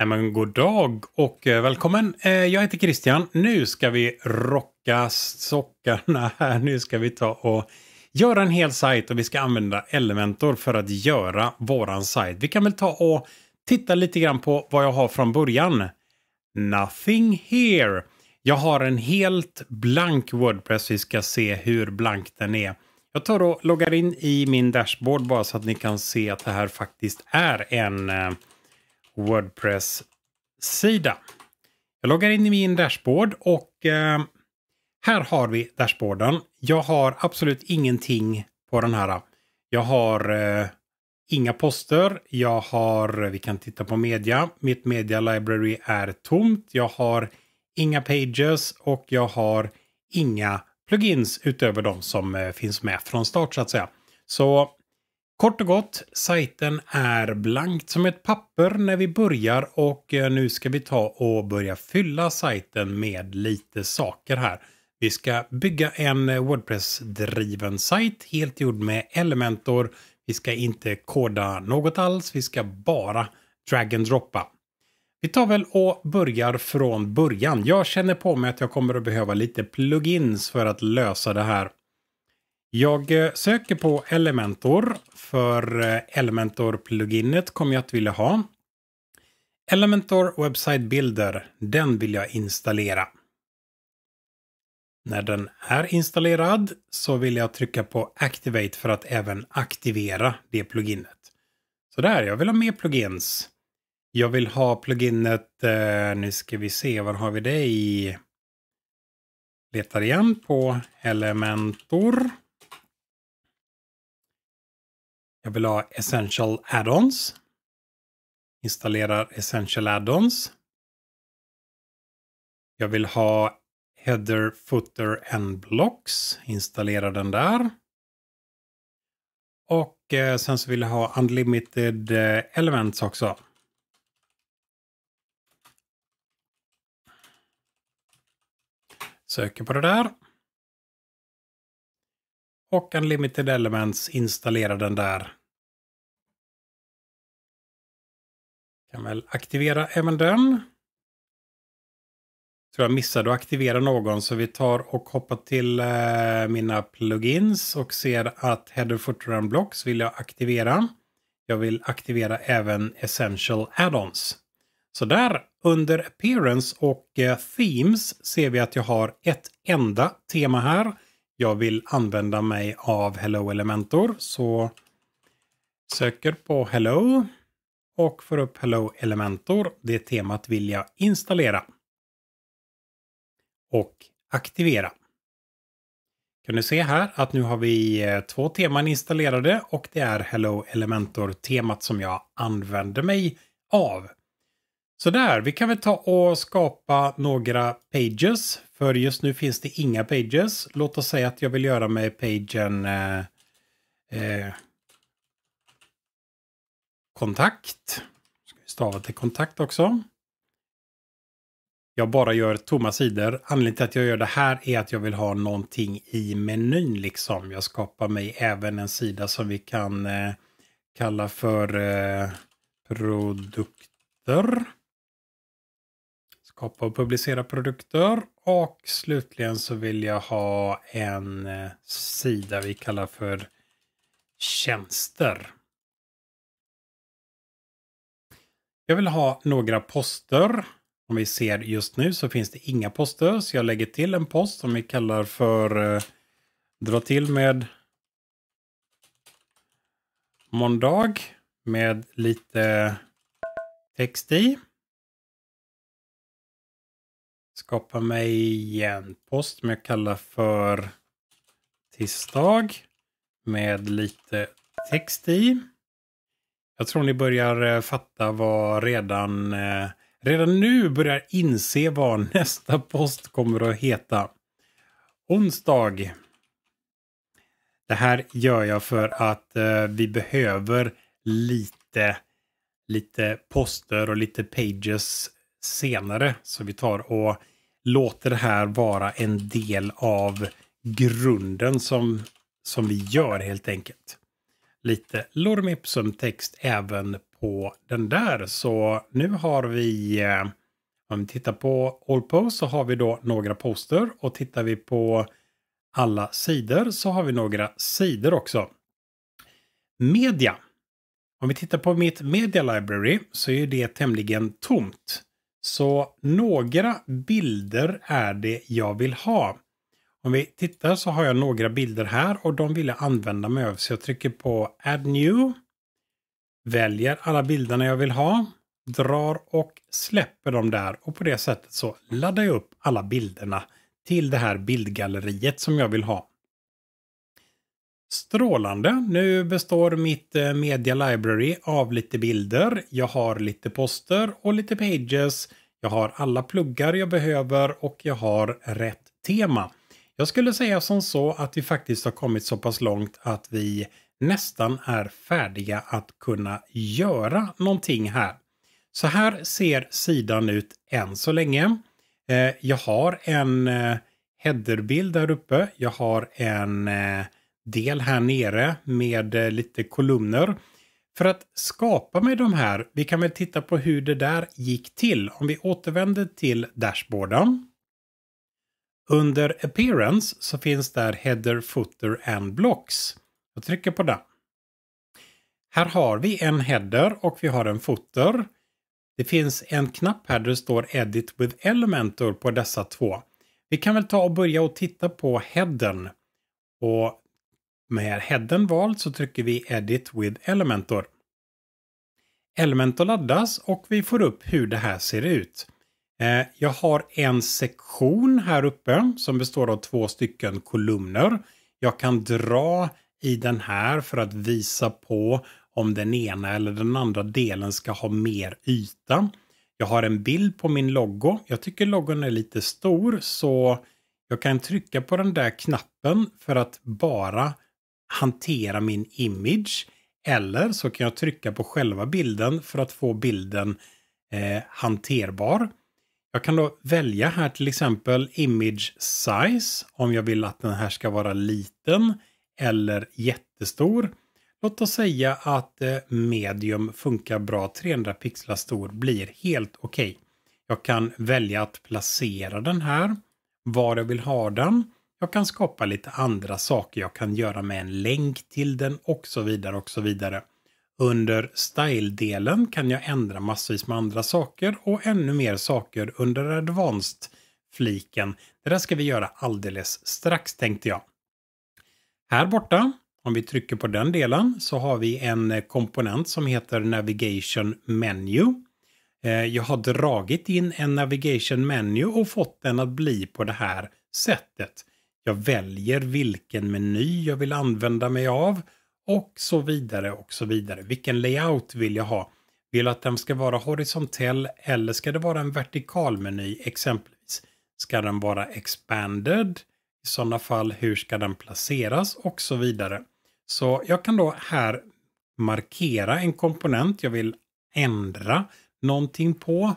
Nej men god dag och eh, välkommen. Eh, jag heter Christian. Nu ska vi rocka sockarna här. Nu ska vi ta och göra en hel sajt och vi ska använda Elementor för att göra våran sajt. Vi kan väl ta och titta lite grann på vad jag har från början. Nothing here. Jag har en helt blank Wordpress. Vi ska se hur blank den är. Jag tar och loggar in i min dashboard bara så att ni kan se att det här faktiskt är en eh, Wordpress-sida. Jag loggar in i min dashboard och eh, här har vi dashboarden. Jag har absolut ingenting på den här. Jag har eh, inga poster. Jag har, vi kan titta på media. Mitt media library är tomt. Jag har inga pages och jag har inga plugins utöver de som eh, finns med från start så att säga. Så Kort och gott, sajten är blankt som ett papper när vi börjar och eh, nu ska vi ta och börja fylla sajten med lite saker här. Vi ska bygga en eh, Wordpress-driven sajt helt gjord med Elementor. Vi ska inte koda något alls, vi ska bara drag and droppa. Vi tar väl och börjar från början. Jag känner på mig att jag kommer att behöva lite plugins för att lösa det här. Jag eh, söker på Elementor för eh, Elementor-pluginet kommer jag att vilja ha. Elementor Website Builder, den vill jag installera. När den är installerad så vill jag trycka på Activate för att även aktivera det pluginet. Så där, jag vill ha mer plugins. Jag vill ha pluginet, eh, nu ska vi se, var har vi det i? Letar igen på Elementor. Jag vill ha Essential Add-ons. Installerar Essential Add-ons. Jag vill ha Header, Footer and Blocks. Installerar den där. Och eh, sen så vill jag ha Unlimited eh, Elements också. Söker på det där och Unlimited Elements, installera den där. Kan väl aktivera även den. Tror jag missade att aktivera någon så vi tar och hoppar till eh, mina plugins och ser att Header Footer and Blocks vill jag aktivera. Jag vill aktivera även Essential Add-ons. Så där under Appearance och eh, Themes ser vi att jag har ett enda tema här jag vill använda mig av Hello Elementor så söker på Hello och får upp Hello Elementor. Det temat vill jag installera. Och aktivera. Kan du se här att nu har vi eh, två teman installerade och det är Hello Elementor temat som jag använder mig av Sådär, vi kan väl ta och skapa några pages. För just nu finns det inga pages. Låt oss säga att jag vill göra med pagen eh, eh, kontakt. Ska vi stava till kontakt också. Jag bara gör tomma sidor. Anledningen till att jag gör det här är att jag vill ha någonting i menyn liksom. Jag skapar mig även en sida som vi kan eh, kalla för eh, produkter skapa och publicera produkter. Och slutligen så vill jag ha en eh, sida vi kallar för tjänster. Jag vill ha några poster. Om vi ser just nu så finns det inga poster så jag lägger till en post som vi kallar för eh, dra till med måndag med lite text i skapa mig en post som jag kallar för tisdag med lite text i. Jag tror ni börjar eh, fatta vad redan, eh, redan nu börjar inse vad nästa post kommer att heta. Onsdag. Det här gör jag för att eh, vi behöver lite, lite poster och lite pages senare. Så vi tar och låter det här vara en del av grunden som, som vi gör helt enkelt. Lite lorem ipsum text även på den där. Så nu har vi, eh, om vi tittar på all post så har vi då några poster och tittar vi på alla sidor så har vi några sidor också. Media. Om vi tittar på mitt media library så är det tämligen tomt. Så några bilder är det jag vill ha. Om vi tittar så har jag några bilder här och de vill jag använda mig av. Så jag trycker på Add New. Väljer alla bilderna jag vill ha. Drar och släpper dem där och på det sättet så laddar jag upp alla bilderna till det här bildgalleriet som jag vill ha. Strålande! Nu består mitt eh, media library av lite bilder, jag har lite poster och lite pages, jag har alla pluggar jag behöver och jag har rätt tema. Jag skulle säga som så att vi faktiskt har kommit så pass långt att vi nästan är färdiga att kunna göra någonting här. Så här ser sidan ut än så länge. Eh, jag har en eh, headerbild där uppe. Jag har en del här nere med eh, lite kolumner. För att skapa med de här, vi kan väl titta på hur det där gick till. Om vi återvänder till dashboarden. Under Appearance så finns där Header, Footer and Blocks. Jag trycker på den. Här har vi en header och vi har en footer. Det finns en knapp här där det står Edit with Elementor på dessa två. Vi kan väl ta och börja och titta på headern. Och med headen vald så trycker vi Edit with Elementor. Elementor laddas och vi får upp hur det här ser ut. Eh, jag har en sektion här uppe som består av två stycken kolumner. Jag kan dra i den här för att visa på om den ena eller den andra delen ska ha mer yta. Jag har en bild på min logo. Jag tycker logon är lite stor så jag kan trycka på den där knappen för att bara hantera min image. Eller så kan jag trycka på själva bilden för att få bilden eh, hanterbar. Jag kan då välja här till exempel image size om jag vill att den här ska vara liten eller jättestor. Låt oss säga att eh, medium funkar bra, 300 pixlar stor blir helt okej. Okay. Jag kan välja att placera den här, var jag vill ha den. Jag kan skapa lite andra saker jag kan göra med en länk till den och så vidare och så vidare. Under style-delen kan jag ändra massvis med andra saker och ännu mer saker under advanced-fliken. Det där ska vi göra alldeles strax tänkte jag. Här borta, om vi trycker på den delen, så har vi en komponent som heter Navigation Menu. Eh, jag har dragit in en Navigation Menu och fått den att bli på det här sättet. Jag väljer vilken meny jag vill använda mig av och så vidare och så vidare. Vilken layout vill jag ha? Vill att den ska vara horisontell eller ska det vara en vertikal meny exempelvis? Ska den vara expanded? I sådana fall, hur ska den placeras och så vidare. Så jag kan då här markera en komponent jag vill ändra någonting på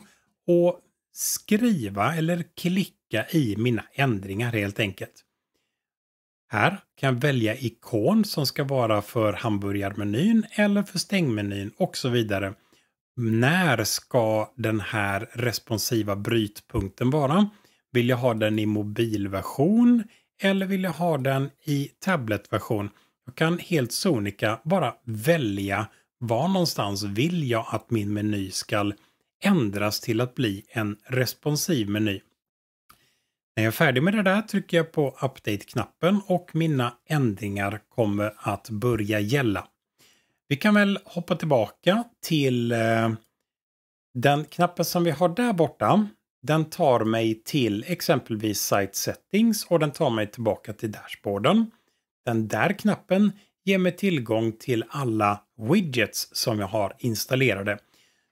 och skriva eller klicka i mina ändringar helt enkelt. Här kan jag välja ikon som ska vara för hamburgarmenyn eller för stängmenyn och så vidare. När ska den här responsiva brytpunkten vara? Vill jag ha den i mobilversion eller vill jag ha den i tabletversion? Jag kan helt sonika bara välja var någonstans vill jag att min meny ska ändras till att bli en responsiv meny. När jag är färdig med det där trycker jag på Update-knappen och mina ändringar kommer att börja gälla. Vi kan väl hoppa tillbaka till eh, den knappen som vi har där borta. Den tar mig till exempelvis Site Settings och den tar mig tillbaka till dashboarden. Den där knappen ger mig tillgång till alla widgets som jag har installerade.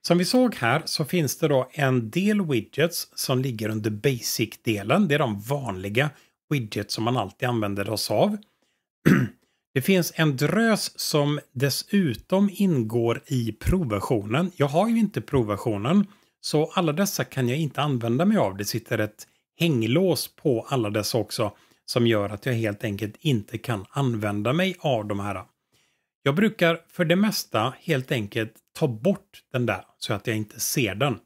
Som vi såg här så finns det då en del widgets som ligger under basic-delen. Det är de vanliga widgets som man alltid använder oss av. Det finns en drös som dessutom ingår i provversionen. Jag har ju inte provversionen, så alla dessa kan jag inte använda mig av. Det sitter ett hänglås på alla dessa också som gör att jag helt enkelt inte kan använda mig av de här. Jag brukar för det mesta helt enkelt ta bort den där så att jag inte ser den.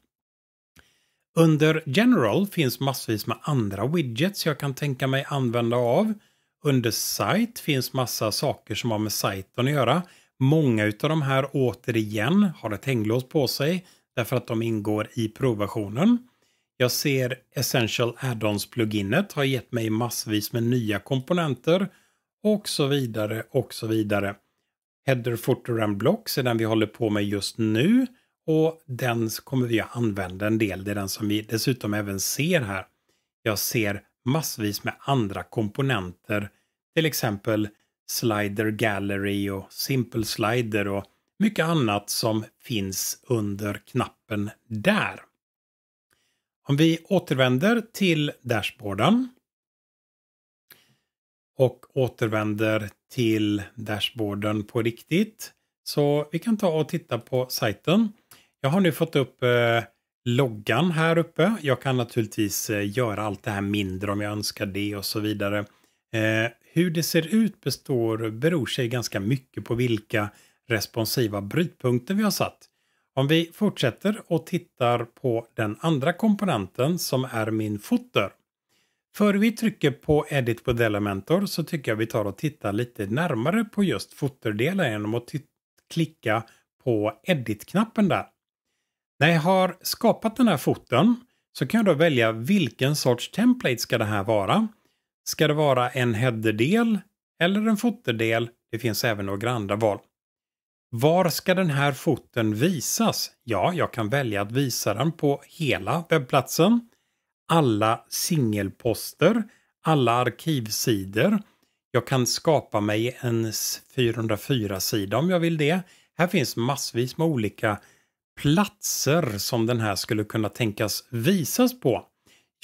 Under General finns massvis med andra widgets jag kan tänka mig använda av. Under Site finns massa saker som har med sajten att göra. Många av de här återigen har ett hänglås på sig därför att de ingår i provversionen. Jag ser Essential Add-ons-pluginet har gett mig massvis med nya komponenter och så vidare och så vidare header footer and blocks är den vi håller på med just nu och den kommer vi att använda en del. Det är den som vi dessutom även ser här. Jag ser massvis med andra komponenter, till exempel Slider Gallery och Simple Slider och mycket annat som finns under knappen där. Om vi återvänder till dashboarden och återvänder till dashboarden på riktigt. Så vi kan ta och titta på sajten. Jag har nu fått upp eh, loggan här uppe. Jag kan naturligtvis eh, göra allt det här mindre om jag önskar det och så vidare. Eh, hur det ser ut består, beror sig ganska mycket på vilka responsiva brytpunkter vi har satt. Om vi fortsätter och tittar på den andra komponenten som är min footer Före vi trycker på Edit with Elementor så tycker jag vi tar och tittar lite närmare på just fotodelen genom att klicka på Edit-knappen där. När jag har skapat den här foten så kan jag då välja vilken sorts template ska det här vara. Ska det vara en headerdel eller en fotodel? Det finns även några andra val. Var ska den här foten visas? Ja, jag kan välja att visa den på hela webbplatsen alla singelposter, alla arkivsidor. Jag kan skapa mig en 404-sida om jag vill det. Här finns massvis med olika platser som den här skulle kunna tänkas visas på.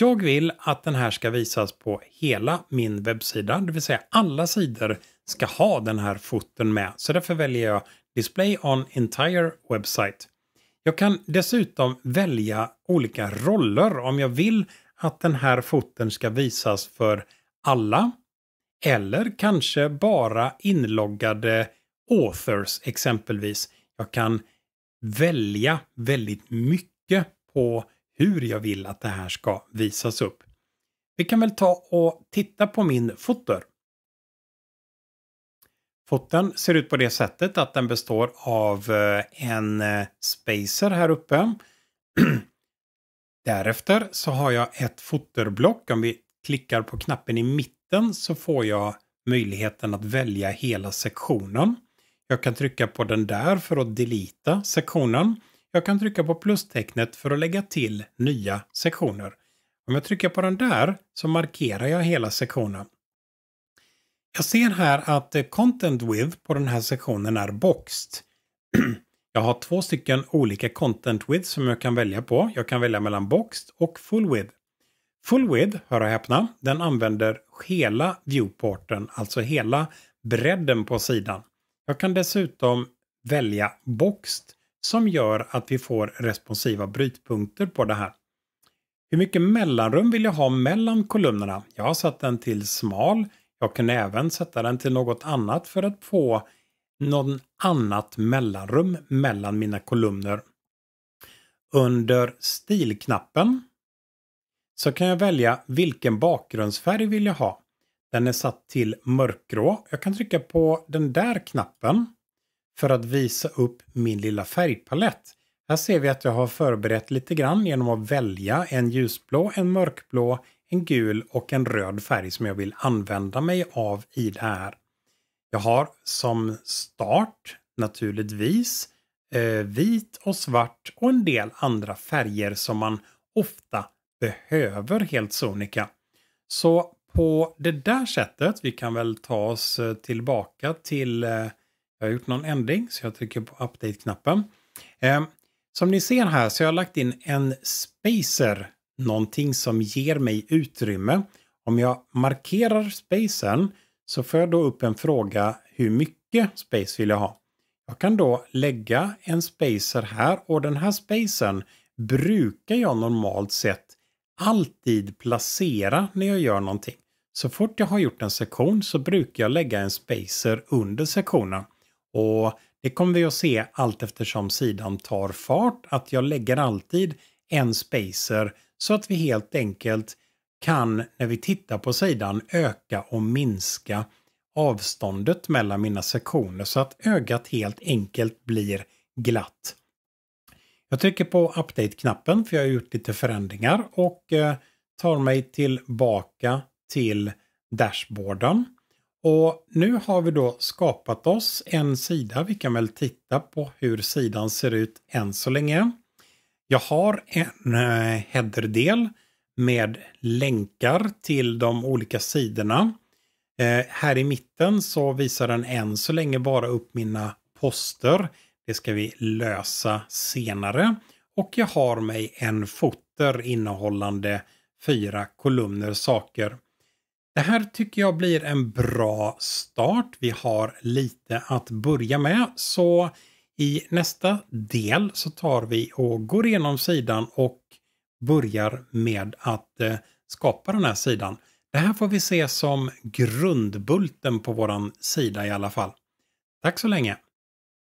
Jag vill att den här ska visas på hela min webbsida, det vill säga alla sidor ska ha den här foten med. Så därför väljer jag Display on entire website. Jag kan dessutom välja olika roller om jag vill att den här foten ska visas för alla eller kanske bara inloggade authors exempelvis. Jag kan välja väldigt mycket på hur jag vill att det här ska visas upp. Vi kan väl ta och titta på min footer. Foten ser ut på det sättet att den består av eh, en eh, spacer här uppe. Därefter så har jag ett foterblock. Om vi klickar på knappen i mitten så får jag möjligheten att välja hela sektionen. Jag kan trycka på den där för att delita sektionen. Jag kan trycka på plustecknet för att lägga till nya sektioner. Om jag trycker på den där så markerar jag hela sektionen. Jag ser här att eh, content with på den här sektionen är boxed. Jag har två stycken olika content with som jag kan välja på. Jag kan välja mellan boxed och full with. Full with, hör och häpna, den använder hela viewporten, alltså hela bredden på sidan. Jag kan dessutom välja boxed som gör att vi får responsiva brytpunkter på det här. Hur mycket mellanrum vill jag ha mellan kolumnerna? Jag har satt den till smal. Jag kan även sätta den till något annat för att få någon annat mellanrum mellan mina kolumner. Under stilknappen så kan jag välja vilken bakgrundsfärg vill jag ha. Den är satt till mörkgrå. Jag kan trycka på den där knappen för att visa upp min lilla färgpalett. Här ser vi att jag har förberett lite grann genom att välja en ljusblå, en mörkblå, en gul och en röd färg som jag vill använda mig av i det här. Jag har som start naturligtvis eh, vit och svart och en del andra färger som man ofta behöver helt sonika. Så på det där sättet, vi kan väl ta oss eh, tillbaka till, eh, jag har gjort någon ändring så jag trycker på update-knappen. Som ni ser här så jag har jag lagt in en spacer någonting som ger mig utrymme. Om jag markerar spacen så får jag då upp en fråga hur mycket space vill jag ha? Jag kan då lägga en spacer här och den här spacen brukar jag normalt sett alltid placera när jag gör någonting. Så fort jag har gjort en sektion så brukar jag lägga en spacer under sektionen. Och det kommer vi att se allt eftersom sidan tar fart att jag lägger alltid en spacer så att vi helt enkelt kan när vi tittar på sidan öka och minska avståndet mellan mina sektioner så att ögat helt enkelt blir glatt. Jag trycker på Update-knappen för jag har gjort lite förändringar och eh, tar mig tillbaka till dashboarden. Och nu har vi då skapat oss en sida. Vi kan väl titta på hur sidan ser ut än så länge. Jag har en eh, header-del med länkar till de olika sidorna. Eh, här i mitten så visar den än så länge bara upp mina poster. Det ska vi lösa senare. Och jag har mig en foter innehållande fyra kolumner saker. Det här tycker jag blir en bra start. Vi har lite att börja med så i nästa del så tar vi och går igenom sidan och börjar med att eh, skapa den här sidan. Det här får vi se som grundbulten på våran sida i alla fall. Tack så länge!